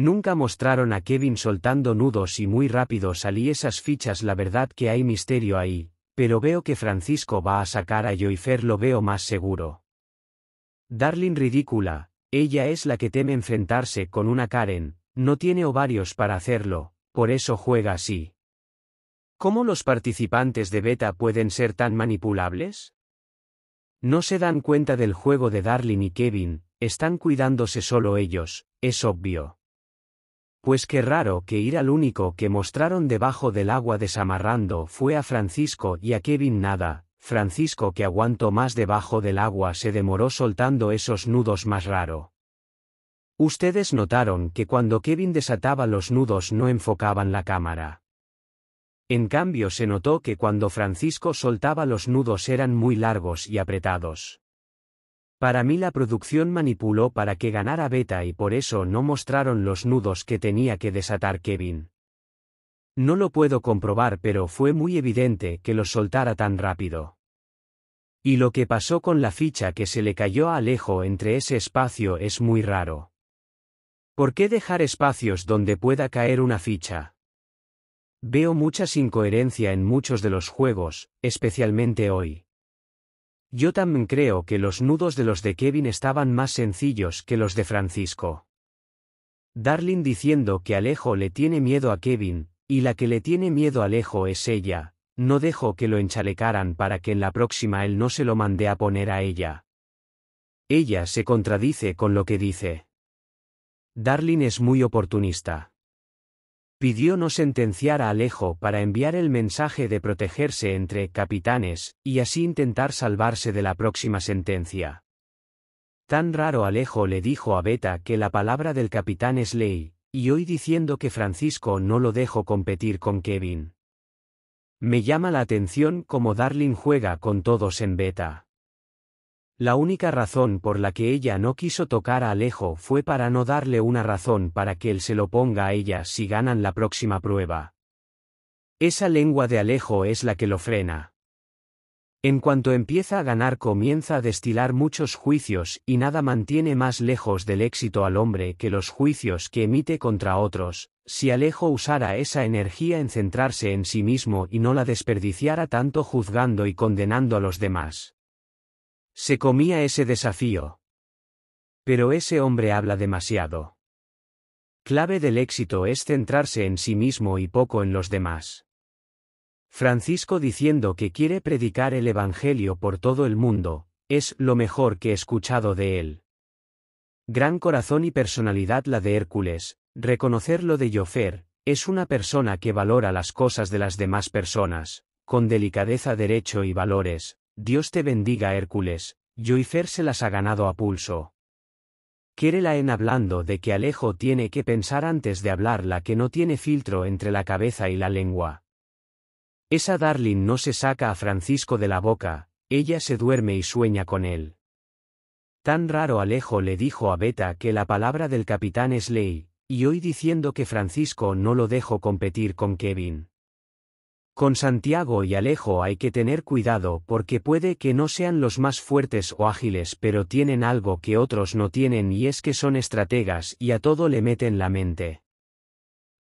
Nunca mostraron a Kevin soltando nudos y muy rápido salí esas fichas la verdad que hay misterio ahí, pero veo que Francisco va a sacar a Joyfer lo veo más seguro. Darling ridícula, ella es la que teme enfrentarse con una Karen, no tiene ovarios para hacerlo, por eso juega así. ¿Cómo los participantes de beta pueden ser tan manipulables? No se dan cuenta del juego de Darling y Kevin, están cuidándose solo ellos, es obvio. Pues qué raro que ir al único que mostraron debajo del agua desamarrando fue a Francisco y a Kevin nada, Francisco que aguantó más debajo del agua se demoró soltando esos nudos más raro. Ustedes notaron que cuando Kevin desataba los nudos no enfocaban la cámara. En cambio se notó que cuando Francisco soltaba los nudos eran muy largos y apretados. Para mí la producción manipuló para que ganara Beta y por eso no mostraron los nudos que tenía que desatar Kevin. No lo puedo comprobar pero fue muy evidente que lo soltara tan rápido. Y lo que pasó con la ficha que se le cayó a Alejo entre ese espacio es muy raro. ¿Por qué dejar espacios donde pueda caer una ficha? Veo mucha incoherencia en muchos de los juegos, especialmente hoy. Yo también creo que los nudos de los de Kevin estaban más sencillos que los de Francisco. Darling diciendo que Alejo le tiene miedo a Kevin, y la que le tiene miedo a Alejo es ella, no dejó que lo enchalecaran para que en la próxima él no se lo mande a poner a ella. Ella se contradice con lo que dice. Darling es muy oportunista pidió no sentenciar a Alejo para enviar el mensaje de protegerse entre capitanes, y así intentar salvarse de la próxima sentencia. Tan raro Alejo le dijo a Beta que la palabra del capitán es ley, y hoy diciendo que Francisco no lo dejo competir con Kevin. Me llama la atención cómo Darling juega con todos en Beta. La única razón por la que ella no quiso tocar a Alejo fue para no darle una razón para que él se lo ponga a ella si ganan la próxima prueba. Esa lengua de Alejo es la que lo frena. En cuanto empieza a ganar comienza a destilar muchos juicios y nada mantiene más lejos del éxito al hombre que los juicios que emite contra otros, si Alejo usara esa energía en centrarse en sí mismo y no la desperdiciara tanto juzgando y condenando a los demás. Se comía ese desafío. Pero ese hombre habla demasiado. Clave del éxito es centrarse en sí mismo y poco en los demás. Francisco diciendo que quiere predicar el Evangelio por todo el mundo, es lo mejor que he escuchado de él. Gran corazón y personalidad la de Hércules, reconocer lo de Jofer, es una persona que valora las cosas de las demás personas, con delicadeza derecho y valores, Dios te bendiga Hércules, Joyfer se las ha ganado a pulso. la en hablando de que Alejo tiene que pensar antes de hablar la que no tiene filtro entre la cabeza y la lengua. Esa Darling no se saca a Francisco de la boca, ella se duerme y sueña con él. Tan raro Alejo le dijo a Beta que la palabra del capitán es ley, y hoy diciendo que Francisco no lo dejó competir con Kevin. Con Santiago y Alejo hay que tener cuidado porque puede que no sean los más fuertes o ágiles pero tienen algo que otros no tienen y es que son estrategas y a todo le meten la mente.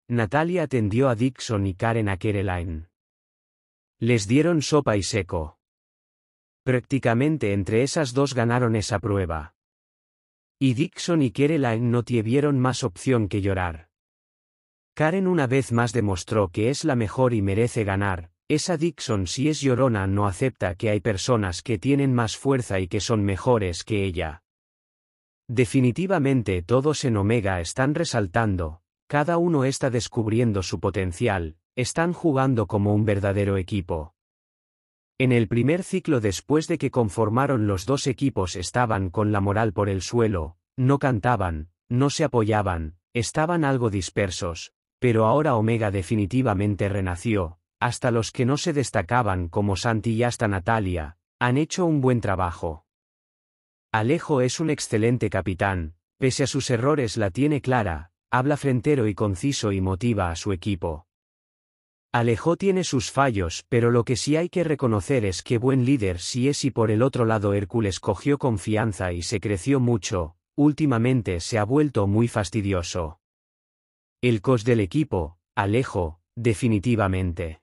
Natalia atendió a Dixon y Karen a kereline Les dieron sopa y seco. Prácticamente entre esas dos ganaron esa prueba. Y Dixon y Kerelein no tuvieron más opción que llorar. Karen una vez más demostró que es la mejor y merece ganar, esa Dixon si es llorona no acepta que hay personas que tienen más fuerza y que son mejores que ella. Definitivamente todos en Omega están resaltando, cada uno está descubriendo su potencial, están jugando como un verdadero equipo. En el primer ciclo después de que conformaron los dos equipos estaban con la moral por el suelo, no cantaban, no se apoyaban, estaban algo dispersos, pero ahora Omega definitivamente renació, hasta los que no se destacaban como Santi y hasta Natalia, han hecho un buen trabajo. Alejo es un excelente capitán, pese a sus errores la tiene clara, habla frentero y conciso y motiva a su equipo. Alejo tiene sus fallos, pero lo que sí hay que reconocer es que buen líder si es y por el otro lado Hércules cogió confianza y se creció mucho, últimamente se ha vuelto muy fastidioso. El cos del equipo, Alejo, definitivamente.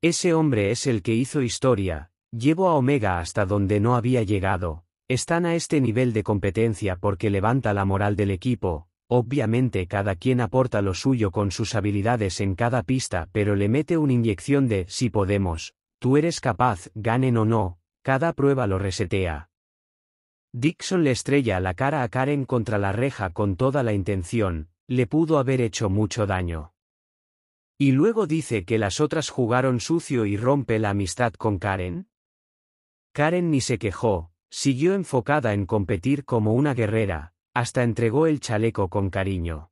Ese hombre es el que hizo historia, llevó a Omega hasta donde no había llegado, están a este nivel de competencia porque levanta la moral del equipo, obviamente cada quien aporta lo suyo con sus habilidades en cada pista pero le mete una inyección de si podemos, tú eres capaz, ganen o no, cada prueba lo resetea. Dixon le estrella la cara a Karen contra la reja con toda la intención, le pudo haber hecho mucho daño. Y luego dice que las otras jugaron sucio y rompe la amistad con Karen. Karen ni se quejó, siguió enfocada en competir como una guerrera, hasta entregó el chaleco con cariño.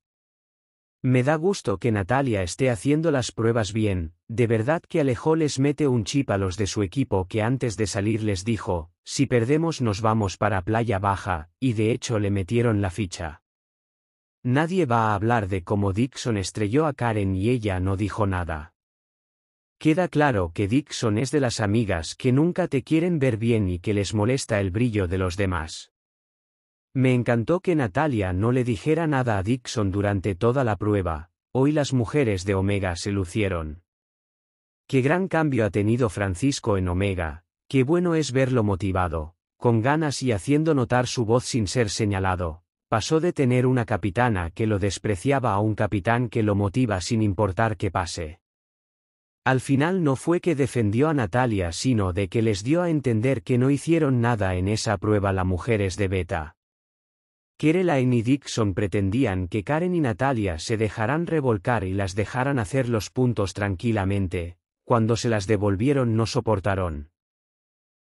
Me da gusto que Natalia esté haciendo las pruebas bien, de verdad que Alejo les mete un chip a los de su equipo que antes de salir les dijo, si perdemos nos vamos para Playa Baja, y de hecho le metieron la ficha. Nadie va a hablar de cómo Dixon estrelló a Karen y ella no dijo nada. Queda claro que Dixon es de las amigas que nunca te quieren ver bien y que les molesta el brillo de los demás. Me encantó que Natalia no le dijera nada a Dixon durante toda la prueba, hoy las mujeres de Omega se lucieron. Qué gran cambio ha tenido Francisco en Omega, qué bueno es verlo motivado, con ganas y haciendo notar su voz sin ser señalado. Pasó de tener una capitana que lo despreciaba a un capitán que lo motiva sin importar qué pase. Al final no fue que defendió a Natalia, sino de que les dio a entender que no hicieron nada en esa prueba las mujeres de Beta. Kerela y Dixon pretendían que Karen y Natalia se dejaran revolcar y las dejaran hacer los puntos tranquilamente, cuando se las devolvieron no soportaron.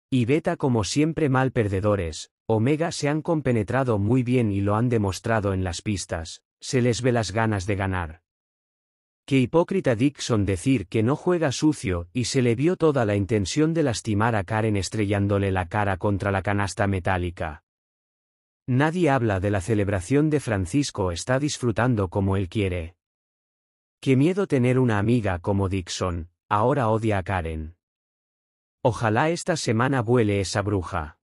Y Beta como siempre mal perdedores, Omega se han compenetrado muy bien y lo han demostrado en las pistas, se les ve las ganas de ganar. Qué hipócrita Dixon decir que no juega sucio y se le vio toda la intención de lastimar a Karen estrellándole la cara contra la canasta metálica. Nadie habla de la celebración de Francisco está disfrutando como él quiere. Qué miedo tener una amiga como Dixon, ahora odia a Karen. Ojalá esta semana vuele esa bruja.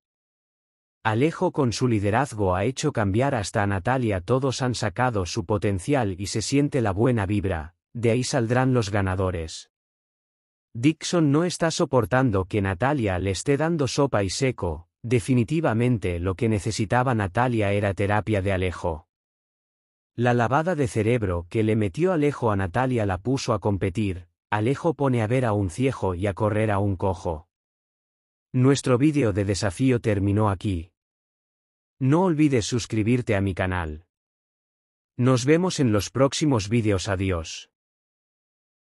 Alejo con su liderazgo ha hecho cambiar hasta a Natalia todos han sacado su potencial y se siente la buena vibra, de ahí saldrán los ganadores. Dixon no está soportando que Natalia le esté dando sopa y seco, definitivamente lo que necesitaba Natalia era terapia de Alejo. La lavada de cerebro que le metió Alejo a Natalia la puso a competir, Alejo pone a ver a un ciejo y a correr a un cojo. Nuestro vídeo de desafío terminó aquí, no olvides suscribirte a mi canal. Nos vemos en los próximos vídeos adiós.